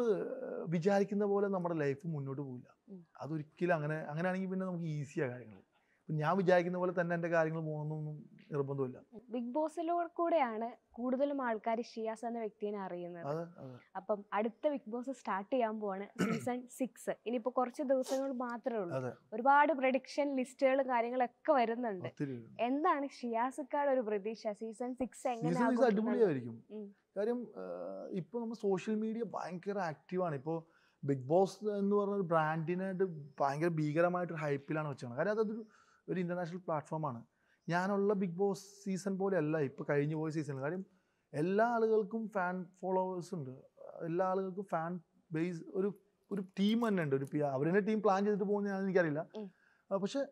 വിചാരിക്കുന്ന പോലെ നമ്മുടെ ലൈഫ് മുന്നോട്ട് പോകില്ല അതൊരിക്കലും അങ്ങനെ അങ്ങനെയാണെങ്കിൽ പിന്നെ നമുക്ക് ഈസിയാണ് കാര്യങ്ങൾ ഞാൻ വിചാരിക്കുന്ന പോലെ തന്നെ എൻ്റെ കാര്യങ്ങൾ പോകുന്നൊന്നും നിർബന്ധമില്ല ബിഗ് ബോസിലൂടെ കൂടെയാണ് കൂടുതലും ആൾക്കാർ ഷിയാസ് എന്ന വ്യക്തിനെ അറിയുന്നത് അപ്പം അടുത്ത ബിഗ് ബോസ് സ്റ്റാർട്ട് ചെയ്യാൻ പോവാണ് സീസൺ സിക്സ് ഇനിയിപ്പോ കുറച്ച് ദിവസങ്ങൾ മാത്രമേ ഉള്ളൂ ഒരുപാട് പ്രഡിക്ഷൻ ലിസ്റ്റുകൾ കാര്യങ്ങളൊക്കെ വരുന്നുണ്ട് എന്താണ് ഷിയാസുക്കാട് ഒരു പ്രതീക്ഷ സീസൺ സിക്സ് എങ്ങനെ അടിപൊളിയായിരിക്കും കാര്യം ഇപ്പൊ നമ്മൾ സോഷ്യൽ മീഡിയ ഭയങ്കര ആക്റ്റീവാണ് ഇപ്പോ ബിഗ് ബോസ് എന്ന് പറഞ്ഞ ഒരു ബ്രാൻഡിനായിട്ട് ഭയങ്കര ഭീകരമായിട്ട് ഹൈപ്പിലാണ് വെച്ചാണ് കാര്യം അതൊരു ഒരു ഇന്റർനാഷണൽ പ്ലാറ്റ്ഫോമാണ് ഞാനുള്ള ബിഗ് ബോസ് സീസൺ പോലെയല്ല ഇപ്പോൾ കഴിഞ്ഞു പോയ സീസൺ കാര്യം എല്ലാ ആളുകൾക്കും ഫാൻ ഫോളോവേഴ്സ് ഉണ്ട് എല്ലാ ആളുകൾക്കും ഫാൻ ബേസ് ഒരു ഒരു ടീം തന്നെ ഉണ്ട് ഒരു അവർ തന്നെ ടീം പ്ലാൻ ചെയ്തിട്ട് പോകുന്ന എനിക്കറിയില്ല പക്ഷെ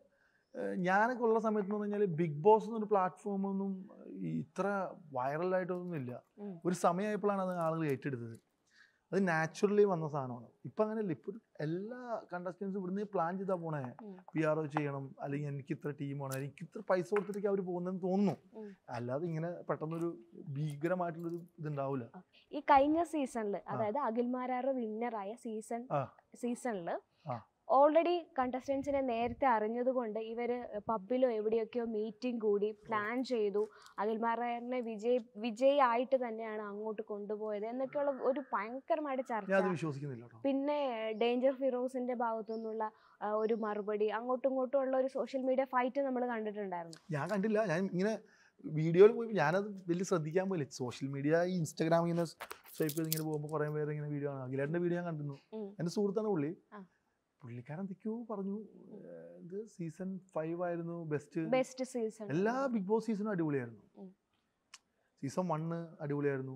ഞാനൊക്കെ ഉള്ള സമയത്ത് എന്ന് പറഞ്ഞാൽ ബിഗ് ബോസ് എന്നൊരു പ്ലാറ്റ്ഫോമൊന്നും ഇത്ര വൈറലായിട്ടൊന്നും ഇല്ല ഒരു സമയമായപ്പോഴാണ് അത് ആളുകൾ ഏറ്റെടുത്തത് അത് നാച്ചുറലി വന്ന സാധനമാണ് ഇപ്പം അങ്ങനെയല്ല ഇപ്പോൾ എല്ലാ കണ്ടസ്റ്റൻസും ഇവിടുന്ന് പ്ലാൻ ചെയ്താൽ പോണേ പി ആർ ഒ ചെയ്യണം അല്ലെങ്കിൽ എനിക്ക് ഇത്ര വേണം എനിക്ക് ഇത്ര പൈസ കൊടുത്തിട്ടേക്ക് അവർ പോകുന്നതെന്ന് തോന്നുന്നു അല്ലാതെ ഇങ്ങനെ പെട്ടെന്നൊരു ഭീകരമായിട്ടുള്ളൊരു ഇതുണ്ടാവില്ല ഈ കഴിഞ്ഞ സീസണില് അതായത് അഖിൽ മാരാറ് വിന്നറായ സീസൺ സീസണില് ഓൾറെഡി കണ്ടസ്റ്റൻസിനെ നേരത്തെ അറിഞ്ഞതുകൊണ്ട് ഇവർ പബ്ബിലോ എവിടെയൊക്കെയോ മീറ്റിംഗ് കൂടി പ്ലാൻ ചെയ്തു അഖിൽ വിജയ് വിജയ് ആയിട്ട് തന്നെയാണ് അങ്ങോട്ട് കൊണ്ടുപോയത് എന്നൊക്കെയുള്ള ഒരു ഭയങ്കരമായിട്ട് ചർച്ച പിന്നെ ഡേഞ്ചർ ഫിറോസിന്റെ ഭാഗത്തുനിന്നുള്ള ഒരു മറുപടി അങ്ങോട്ടും ഇങ്ങോട്ടും ഉള്ള ഒരു സോഷ്യൽ മീഡിയ ഫൈറ്റ് നമ്മൾ കണ്ടിട്ടുണ്ടായിരുന്നു ഞാൻ കണ്ടില്ല ഞാൻ ഇങ്ങനെ വീഡിയോയിൽ പോയി ഞാനത് വലിയ ശ്രദ്ധിക്കാൻ പോയില്ല സോഷ്യൽ മീഡിയ ഈ ഇൻസ്റ്റാഗ്രാം ഇങ്ങനെ സ്വൈപ്പ് ചെയ്ത് ഇങ്ങനെ പോകുമ്പോൾ കുറേ പേര് ഇങ്ങനെ വീഡിയോ ആണ് അഖിലേട്ടൻ്റെ വീഡിയോ ഞാൻ കണ്ടിരുന്നു എൻ്റെ സുഹൃത്താണ് പുള്ളി പുള്ളിക്കാരൻ എന്തൊക്കെയോ പറഞ്ഞു ഇത് സീസൺ ഫൈവ് ആയിരുന്നു ബെസ്റ്റ് ബെസ്റ്റ് സീസൺ എല്ലാ ബിഗ് ബോസ് സീസണും അടിപൊളിയായിരുന്നു സീസൺ വണ്ണ് അടിപൊളിയായിരുന്നു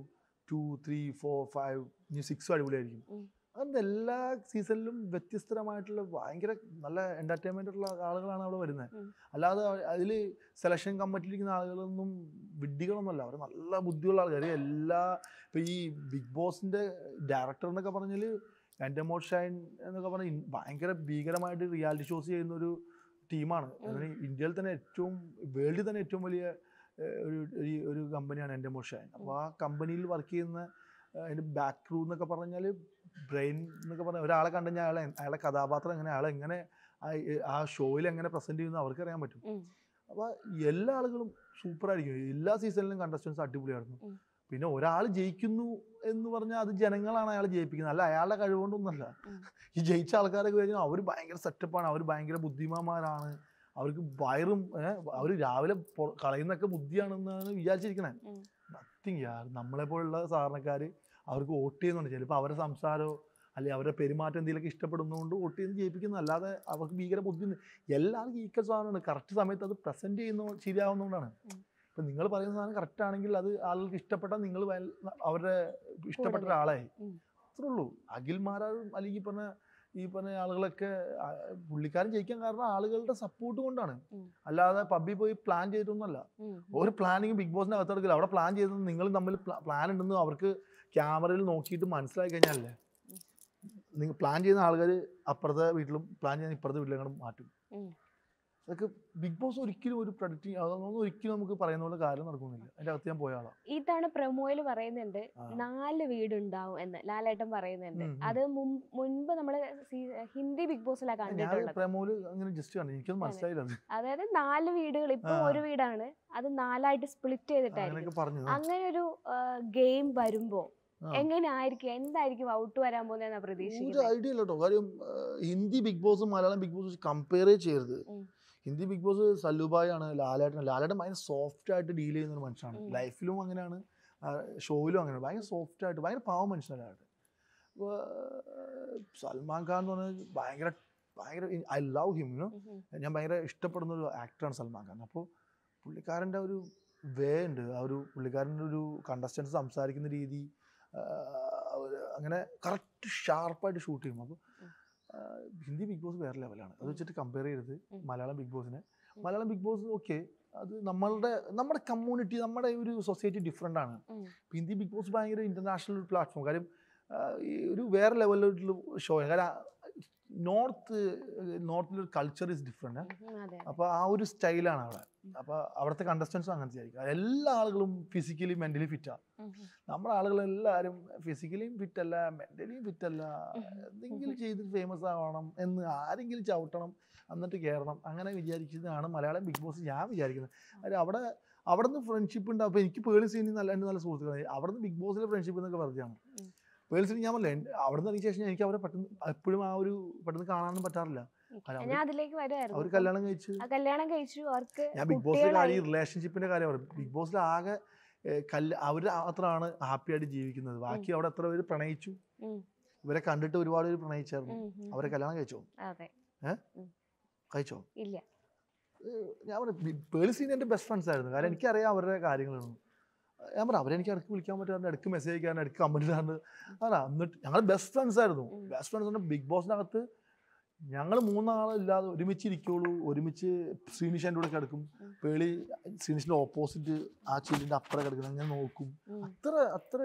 ടു ത്രീ ഫോർ ഫൈവ് ഇനി സിക്സും അടിപൊളിയായിരിക്കും അതുകൊണ്ട് എല്ലാ സീസണിലും വ്യത്യസ്തമായിട്ടുള്ള ഭയങ്കര നല്ല എന്റർടൈൻമെന്റ് ഉള്ള ആളുകളാണ് അവിടെ വരുന്നത് അല്ലാതെ അതിൽ സെലക്ഷൻ ഇരിക്കുന്ന ആളുകളൊന്നും വിഡ്ഢികളൊന്നുമല്ല അവർ നല്ല ബുദ്ധിയുള്ള ആൾക്കാർ എല്ലാ ഇപ്പൊ ഈ ബിഗ് ബോസിന്റെ ഡയറക്ടർ എന്നൊക്കെ പറഞ്ഞാൽ ആൻഡ് മോട്ട് ഷൈൻ എന്നൊക്കെ പറഞ്ഞാൽ ഭയങ്കര ഭീകരമായിട്ട് റിയാലിറ്റി ഷോസ് ചെയ്യുന്ന ഒരു ടീമാണ് ഇന്ത്യയിൽ തന്നെ ഏറ്റവും വേൾഡിൽ തന്നെ ഏറ്റവും വലിയ ഒരു ഒരു കമ്പനിയാണ് എൻ്റെ മോഷാൻ അപ്പോൾ ആ കമ്പനിയിൽ വർക്ക് ചെയ്യുന്ന അതിൻ്റെ ബാക്ക് ക്രൂ എന്നൊക്കെ പറഞ്ഞാൽ ബ്രെയിൻ എന്നൊക്കെ പറഞ്ഞാൽ ഒരാളെ കണ്ടു കഴിഞ്ഞാൽ അയാളെ അയാളെ കഥാപാത്രം എങ്ങനെ അയാളെ എങ്ങനെ ആ ഷോയിൽ എങ്ങനെ പ്രസൻറ്റ് ചെയ്യുന്നു അവർക്ക് അറിയാൻ പറ്റും അപ്പോൾ എല്ലാ ആളുകളും സൂപ്പറായിരിക്കും എല്ലാ സീസണിലും കണ്ടസ്റ്റൻസ് അടിപൊളിയായിരുന്നു പിന്നെ ഒരാൾ ജയിക്കുന്നു എന്ന് പറഞ്ഞാൽ അത് ജനങ്ങളാണ് അയാൾ ജയിപ്പിക്കുന്നത് അല്ല അയാളുടെ കഴിവുകൊണ്ടൊന്നല്ല ഈ ജയിച്ച ആൾക്കാരൊക്കെ കഴിഞ്ഞാൽ അവർ ഭയങ്കര സെറ്റപ്പാണ് അവർ ഭയങ്കര ബുദ്ധിമാന്മാരാണ് അവർക്ക് വയറും അവർ രാവിലെ കളയുന്നൊക്കെ ബുദ്ധിയാണെന്നാണ് വിചാരിച്ചിരിക്കണേ നത്തിങ് യാർ നമ്മളെ പോലുള്ള സാധാരണക്കാർ അവർക്ക് വോട്ട് ചെയ്യുന്നുണ്ട് ചിലപ്പോൾ അവരുടെ സംസാരമോ അല്ലെങ്കിൽ അവരുടെ പെരുമാറ്റം എന്തെങ്കിലുമൊക്കെ ഇഷ്ടപ്പെടുന്നതുകൊണ്ട് വോട്ട് ചെയ്ത് ജയിപ്പിക്കുന്നു അല്ലാതെ അവർക്ക് ഭീകര ബുദ്ധി എല്ലാവർക്കും ഈക്വൽ സാധനമാണ് കറക്റ്റ് സമയത്ത് അത് പ്രസൻറ്റ് ചെയ്യുന്ന ശരിയാവുന്നതുകൊണ്ടാണ് അപ്പൊ നിങ്ങൾ പറയുന്ന സാധനം കറക്റ്റ് ആണെങ്കിൽ അത് ആളുകൾക്ക് ഇഷ്ടപ്പെട്ടാൽ നിങ്ങൾ അവരുടെ ഇഷ്ടപ്പെട്ട ഒരാളായി അത്രേ ഉള്ളൂ അഖിൽ മാരാരും അല്ലെങ്കിൽ പറഞ്ഞ ഈ പറഞ്ഞ ആളുകളൊക്കെ പുള്ളിക്കാരൻ ജയിക്കാൻ കാരണം ആളുകളുടെ സപ്പോർട്ട് കൊണ്ടാണ് അല്ലാതെ പബ്ബി പോയി പ്ലാൻ ചെയ്തൊന്നുമല്ല ഒരു പ്ലാനിങ് ബിഗ് ബോസിന്റെ അകത്ത് എടുക്കില്ല അവിടെ പ്ലാൻ ചെയ്തത് നിങ്ങൾ തമ്മിൽ പ്ലാൻ ഉണ്ടെന്ന് അവർക്ക് ക്യാമറയിൽ നോക്കിയിട്ട് മനസ്സിലാക്കി കഴിഞ്ഞാലേ നിങ്ങൾ പ്ലാൻ ചെയ്യുന്ന ആൾക്കാർ അപ്പുറത്തെ വീട്ടിലും പ്ലാൻ ചെയ്യുന്ന ഇപ്പുറത്തെ വീട്ടിലും മാറ്റും അതൊക്കെ ബിഗ് ബോസ് ഒരിക്കലും ഒരു പ്രൊഡക്റ്റ് അതൊന്നും ഒരിക്കലും നമുക്ക് പറയുന്ന കാര്യം നടക്കുന്നില്ല അതിന്റെ അകത്ത് ഞാൻ പോയ ഇതാണ് പ്രമോയിൽ പറയുന്നുണ്ട് നാല് വീടുണ്ടാവും എന്ന് ലാലേട്ടൻ പറയുന്നുണ്ട് അത് മുൻപ് നമ്മൾ ഹിന്ദി ബിഗ് ബോസിലാണ് കണ്ടിട്ടുള്ളത് മനസ്സിലായില്ല അതായത് നാല് വീടുകൾ ഇപ്പൊ ഒരു വീടാണ് അത് നാലായിട്ട് സ്പ്ലിറ്റ് ചെയ്തിട്ടായിരിക്കും അങ്ങനെ ഒരു ഗെയിം വരുമ്പോ എങ്ങനെയായിരിക്കും എന്തായിരിക്കും ഔട്ട് വരാൻ പോകുന്ന പ്രതീക്ഷ ഒരു ഐഡിയ ഇല്ല കേട്ടോ കാര്യം ഹിന്ദി ബിഗ് ബോസും മലയാളം ബിഗ് ബോസും കമ്പയർ ചെയ്യരുത് ഹിന്ദി ബിഗ് ബോസ് സല്ലുബായ് ആണ് ലാലേട്ടൻ ലാലേട്ടൻ ഭയങ്കര സോഫ്റ്റ് ആയിട്ട് ഡീൽ ചെയ്യുന്ന ഒരു മനുഷ്യനാണ് ലൈഫിലും അങ്ങനെയാണ് ഷോയിലും അങ്ങനെയാണ് ഭയങ്കര സോഫ്റ്റ് ആയിട്ട് ഭയങ്കര പാവം മനുഷ്യനാണ് ലാലേട്ടൻ സൽമാൻ ഖാൻ എന്ന് പറഞ്ഞാൽ ഭയങ്കര ഭയങ്കര ഐ ലവ് ഹിം യുനോ ഞാൻ ഭയങ്കര ഇഷ്ടപ്പെടുന്ന ഒരു ആക്ടറാണ് സൽമാൻ ഖാൻ അപ്പോൾ പുള്ളിക്കാരൻ്റെ ഒരു വേ ഉണ്ട് ആ ഒരു പുള്ളിക്കാരൻ്റെ ഒരു കണ്ടസ്റ്റൻസ് സംസാരിക്കുന്ന രീതി അങ്ങനെ കറക്റ്റ് ഷാർപ്പായിട്ട് ഷൂട്ട് ചെയ്യും അപ്പോൾ ഹിന്ദി ബിഗ് ബോസ് വേറെ ലെവലാണ് അത് വെച്ചിട്ട് കമ്പയർ ചെയ്യരുത് മലയാളം ബിഗ് ബോസിനെ മലയാളം ബിഗ് ബോസ് ഓക്കെ അത് നമ്മളുടെ നമ്മുടെ കമ്മ്യൂണിറ്റി നമ്മുടെ ഒരു സൊസൈറ്റി ഡിഫറെൻ്റ് ആണ് ഹിന്ദി ബിഗ് ബോസ് ഭയങ്കര ഇൻ്റർനാഷണൽ പ്ലാറ്റ്ഫോം കാര്യം ഈ ഒരു വേറെ ലെവലിലുള്ള ആണ് കാര്യം നോർത്ത് നോർത്തിലൊരു കൾച്ചർ ഇസ് ഡിഫറെൻ്റ് അപ്പോൾ ആ ഒരു സ്റ്റൈലാണ് അവിടെ അപ്പോൾ അവിടുത്തെ കണ്ടസ്റ്റൻസും അങ്ങനത്തെ ആയിരിക്കും എല്ലാ ആളുകളും ഫിസിക്കലി മെൻ്റലി ഫിറ്റാണ് നമ്മുടെ ആളുകളെല്ലാവരും ഫിസിക്കലിയും ഫിറ്റല്ല മെൻ്റലിയും ഫിറ്റല്ല എന്തെങ്കിലും ചെയ്ത് ഫേമസ് ആവണം എന്ന് ആരെങ്കിലും ചവിട്ടണം എന്നിട്ട് കയറണം അങ്ങനെ വിചാരിച്ചതാണ് മലയാളം ബിഗ് ബോസ് ഞാൻ വിചാരിക്കുന്നത് അതായത് അവിടെ അവിടെ നിന്ന് ഫ്രണ്ട്ഷിപ്പ് ഉണ്ട് അപ്പോൾ എനിക്ക് പേളി സീനി നല്ല എൻ്റെ നല്ല സുഹൃത്തുക്കളായി അവിടുന്ന് ബിഗ് ബോസിലെ ഫ്രണ്ട്ഷിപ്പ് എന്നൊക്കെ പറഞ്ഞാണ് പേളി സീനി ഞാൻ പറഞ്ഞില്ല അവിടെ നിന്ന് അതിന് ശേഷം എനിക്ക് അവരെ പെട്ടെന്ന് എപ്പോഴും ആ ഒരു പെട്ടെന്ന് കാണാനൊന്നും പറ്റാറില്ല ഞാൻ അതിലേക്ക് അവർ കല്യാണം കഴിച്ചു കല്യാണം കഴിച്ചു അവർക്ക് ഞാൻ ബിഗ് ബോസിലെ റിലേഷൻഷിപ്പിന്റെ കാര്യം പറയും ബിഗ് ബോസിൽ ആകെ അവര് അവർ മാത്രമാണ് ഹാപ്പി ആയിട്ട് ജീവിക്കുന്നത് ബാക്കി അവിടെ എത്ര പേര് പ്രണയിച്ചു ഇവരെ കണ്ടിട്ട് ഒരുപാട് പേര് പ്രണയിച്ചായിരുന്നു അവരെ കല്യാണം കഴിച്ചോ കഴിച്ചോ ഇല്ല ഞാൻ പേളിസീൻ എന്റെ ബെസ്റ്റ് ഫ്രണ്ട്സ് ആയിരുന്നു കാരണം എനിക്കറിയാം അവരുടെ കാര്യങ്ങളൊന്നും ഞാൻ പറഞ്ഞു അവരെനിക്ക് ഇടയ്ക്ക് വിളിക്കാൻ പറ്റാറുണ്ട് ഇടയ്ക്ക് മെസ്സേജ് അയക്കാറുണ്ട് ഇടയ്ക്ക് കമ്പനി ഇടാറുണ്ട് അല്ല എന്നിട്ട് ഞങ്ങൾ ബെസ്റ്റ് ഫ്രണ്ട്സ് ആയിരുന്നു ബെസ്റ്റ് ഫ്രണ്ട്സ് ബിഗ് ബോസിനകത്ത് ഞങ്ങൾ മൂന്നാളില്ലാതെ ഒരുമിച്ച് ഇരിക്കുള്ളൂ ഒരുമിച്ച് ശ്രീനിഷ് എൻ്റെ കൂടെ കിടക്കും പേളി ശ്രീനിഷിൻ്റെ ഓപ്പോസിറ്റ് ആ ചീലിൻ്റെ അപ്പുറം കിടക്കുന്നത് ഞാൻ നോക്കും അത്ര അത്ര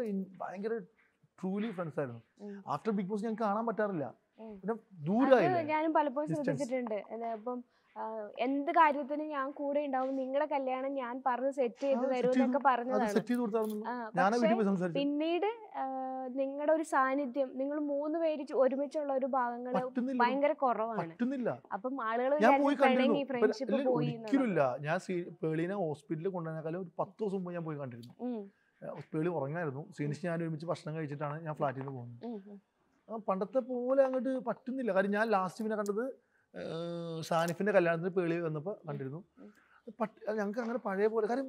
ഭയങ്കര ട്രൂലി ഫ്രണ്ട്സ് ആയിരുന്നു ആഫ്റ്റർ ബിഗ് ബോസ് ഞങ്ങൾക്ക് കാണാൻ പറ്റാറില്ല പിന്നെ ദൂരമായിരുന്നു ഞാനും പലപ്പോഴും ശ്രദ്ധിച്ചിട്ടുണ്ട് എന്ത് കാര്യത്തിനും ഞാൻ കൂടെ ഉണ്ടാവും നിങ്ങളുടെ കല്യാണം ഞാൻ പറഞ്ഞ് സെറ്റ് ചെയ്ത് തരും എന്നൊക്കെ പറഞ്ഞതാണ് പിന്നീട് നിങ്ങളുടെ ഒരു സാന്നിധ്യം നിങ്ങൾ മൂന്ന് പേര് ഒരുമിച്ചുള്ള ഒരു ഭാഗങ്ങൾ ഭയങ്കര കുറവാണ് അപ്പം ആളുകൾ ഫ്രണ്ട്ഷിപ്പ് പോയി ഞാൻ പേളിനെ ഹോസ്പിറ്റലിൽ കൊണ്ടുവന്നേക്കാളും ഒരു പത്ത് ദിവസം മുമ്പ് ഞാൻ പോയി കണ്ടിരുന്നു പേളി ഉറങ്ങായിരുന്നു സീനിച്ച് ഞാൻ ഒരുമിച്ച് ഭക്ഷണം കഴിച്ചിട്ടാണ് ഞാൻ ഫ്ലാറ്റിൽ നിന്ന് പോകുന്നത് പണ്ടത്തെ പോലെ അങ്ങോട്ട് പറ്റുന്നില്ല കാര്യം ഞാൻ ലാസ്റ്റ് പിന്നെ കണ്ടത് സാനിഫിൻ്റെ കല്യാണത്തിന് പേളി വന്നപ്പോൾ കണ്ടിരുന്നു പട്ട് ഞങ്ങൾക്ക് അങ്ങനെ പഴയ പോലെ കാര്യം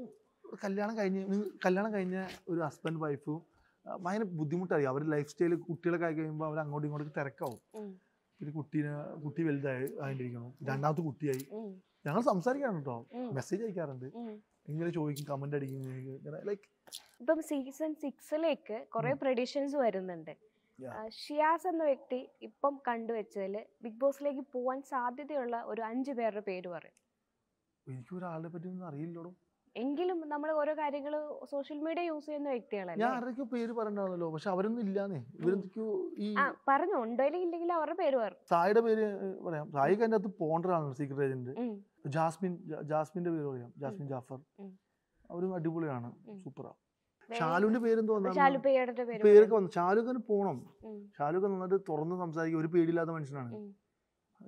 കല്യാണം കഴിഞ്ഞ് കല്യാണം കഴിഞ്ഞ ഒരു ഹസ്ബൻഡ് വൈഫും ഭയങ്കര ബുദ്ധിമുട്ടായി അവർ ലൈഫ് സ്റ്റൈൽ കുട്ടികളൊക്കെ ആയി കഴിയുമ്പോൾ അവർ അങ്ങോട്ടും ഇങ്ങോട്ടും തിരക്കാവും പിന്നെ കുട്ടീനെ കുട്ടി വലുതായി ആയിട്ടിരിക്കണം രണ്ടാമത്തെ കുട്ടിയായി ഞങ്ങൾ സംസാരിക്കാറുണ്ട് കേട്ടോ മെസ്സേജ് അയക്കാറുണ്ട് ഇങ്ങനെ ചോദിക്കും കമന്റ് അടിക്കും ലൈക്ക് ഇപ്പം സീസൺ സിക്സിലേക്ക് കുറെ പ്രഡിഷൻസ് വരുന്നുണ്ട് ഷിയാസ് എന്ന വ്യക്തി ഇപ്പം കണ്ടുവെച്ചതിൽ ബിഗ് ബോസിലേക്ക് പോവാൻ സാധ്യതയുള്ള ഒരു അഞ്ച് പേരുടെ പേര് പറയും എനിക്ക് ഒരാളെ പറ്റി ഒന്നും എങ്കിലും നമ്മൾ ഓരോ കാര്യങ്ങൾ സോഷ്യൽ മീഡിയ യൂസ് ചെയ്യുന്ന വ്യക്തികളല്ലേ ഞാൻ ആരൊക്കെ പേര് പറഞ്ഞാണല്ലോ പക്ഷെ അവരൊന്നും ഇല്ലാന്നേ ഇവരെന്തൊക്കെയോ ഈ പറഞ്ഞു ഉണ്ടെങ്കിലും ഇല്ലെങ്കിൽ അവരുടെ പേര് പറഞ്ഞു സായിയുടെ പേര് പറയാം സായി അതിന്റെ അകത്ത് പോണ്ടറാണ് സീക്രട്ട് ഏജന്റ് ജാസ്മിൻ ജാസ്മിന്റെ പേര് പറയാം ജാസ്മിൻ ജാഫർ അവരും അടിപൊളിയാണ് സൂപ്പറാണ് ഷാലുവിന്റെ പേരും തോന്നാണ് പേരൊക്കെ വന്നു ഷാലുഖിന് പോണം ഷാലുഖ് നന്നായിട്ട് തുറന്ന് സംസാരിക്കും ഒരു പേടിയില്ലാത്ത മനുഷ്യനാണ്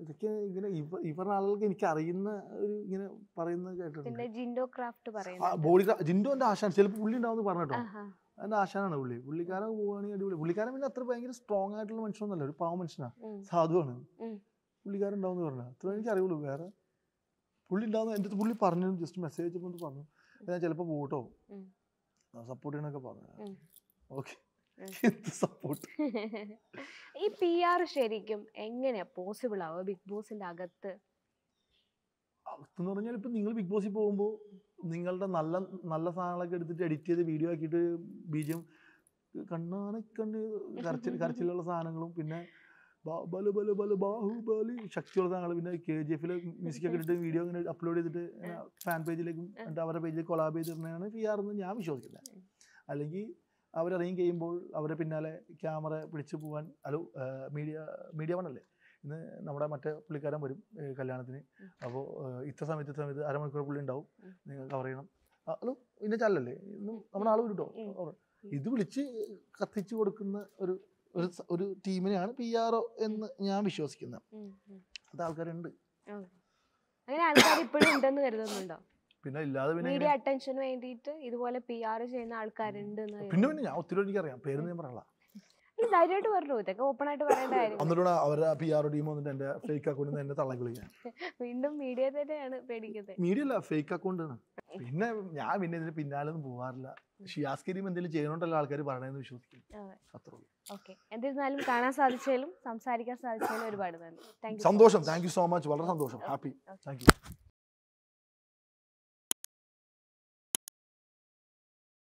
ഇതൊക്കെ ഇങ്ങനെ ഈ പറഞ്ഞ ആളുകൾക്ക് എനിക്ക് അറിയുന്ന ഒരു ഇങ്ങനെ പറയുന്നത് കേട്ടിട്ടുണ്ട് ബോഡി ജിൻഡോന്റെ ആശാൻ ചിലപ്പോൾ പുള്ളി ഉണ്ടാവും പറഞ്ഞിട്ടോ അതിന്റെ ആശാനാണ് പുള്ളി പുള്ളിക്കാരൻ പോവുകയാണെങ്കിൽ അടിപൊളി പുള്ളിക്കാരൻ പിന്നെ അത്ര ഭയങ്കര സ്ട്രോങ് ആയിട്ടുള്ള മനുഷ്യനൊന്നല്ല ഒരു പാവ മനുഷ്യനാ സാധുവാണ് പുള്ളിക്കാരൻ ഉണ്ടാവും പറഞ്ഞു അത്ര എനിക്ക് അറിയുള്ളൂ വേറെ പുള്ളി ഉണ്ടാവുന്ന എന്റെ പുള്ളി പറഞ്ഞു ജസ്റ്റ് മെസ്സേജ് അയച്ചപ്പോൾ പറഞ്ഞു ഞാൻ ചിലപ്പോൾ പോകട്ടോ സപ്പോർട്ട് ചെയ്യണൊക്കെ പറഞ്ഞു ഓക്കെ സപ്പോർട്ട് ഈ പി ആർ ശരിക്കും എങ്ങനെയാ പോസിബിൾ ആവുക ബിഗ് ബോസിന്റെ അകത്ത് അകത്തെന്ന് പറഞ്ഞാൽ ഇപ്പം നിങ്ങൾ ബിഗ് ബോസിൽ പോകുമ്പോൾ നിങ്ങളുടെ നല്ല നല്ല സാധനങ്ങളൊക്കെ എടുത്തിട്ട് എഡിറ്റ് ചെയ്ത് വീഡിയോ ആക്കിയിട്ട് ബീജം കണ്ണാനെ കണ്ണ് കരച്ചിൽ കരച്ചിലുള്ള സാധനങ്ങളും പിന്നെ ബാബല് ബല് ബല് ബാഹുബലി ശക്തിയുള്ള താങ്കൾ പിന്നെ കെ ജി എഫിലെ ഒക്കെ ഇട്ടിട്ട് വീഡിയോ അങ്ങനെ അപ്ലോഡ് ചെയ്തിട്ട് ഫാൻ പേജിലേക്കും എന്നിട്ട് അവരുടെ പേജിലേക്ക് കൊളാബ് ചെയ്തിരുന്നതാണ് ചെയ്യാറെന്ന് ഞാൻ വിശ്വസിക്കുന്നത് അല്ലെങ്കിൽ അവരറിയും കഴിയുമ്പോൾ അവരെ പിന്നാലെ ക്യാമറ പിടിച്ചു പോകാൻ അലോ മീഡിയ മീഡിയ വണ്ണല്ലേ ഇന്ന് നമ്മുടെ മറ്റേ പുള്ളിക്കാരൻ വരും കല്യാണത്തിന് അപ്പോൾ ഇത്ര സമയത്ത് ഇത്ര സമയത്ത് അരമണിക്കൂർ പുള്ളി ഉണ്ടാവും നിങ്ങൾ കവർ ചെയ്യണം ഹലോ ഇന്ന ചല്ലല്ലേ ഇന്നും നമ്മളാൾ ആൾ വരും കേട്ടോ ഇത് വിളിച്ച് കത്തിച്ചു കൊടുക്കുന്ന ഒരു ഒരു ഒരു ടീമിനെയാണ് പി ആർ ഒ എന്ന് ഞാൻ വിശ്വസിക്കുന്നത് അത് ആൾക്കാരുണ്ട് അങ്ങനെ ആൾക്കാർ ഇപ്പോഴും ഉണ്ടെന്ന് കരുതുന്നുണ്ടോ പിന്നെ ഇല്ലാതെ പിന്നെ മീഡിയ ഇതുപോലെ ചെയ്യുന്ന ആൾക്കാരുണ്ട് പിന്നെ പിന്നെ ഞാൻ ഒത്തിരി എനിക്കറിയാം പേര് ഞാൻ പറയാം ഓപ്പൺ ആയിട്ട് എന്റെ ഫേക്ക് എന്നെ വീണ്ടും ഫേക്ക് അക്കൗണ്ടാണ് പിന്നെ ഞാൻ പിന്നെ ഇതിന് പിന്നാലെ ഒന്നും പോവാറില്ല ഷിയാസ്കരിയും എന്തെങ്കിലും ചെയ്യണോണ്ടല്ലോ ആൾക്കാർ പറയണമെന്ന് വിശ്വസിക്കും കാണാൻ സാധിച്ചാലും സംസാരിക്കാൻ സാധിച്ചാലും ഒരുപാട് നന്ദി സന്തോഷം താങ്ക് യു സോ മച്ച് വളരെ സന്തോഷം ഹാപ്പി താങ്ക് യു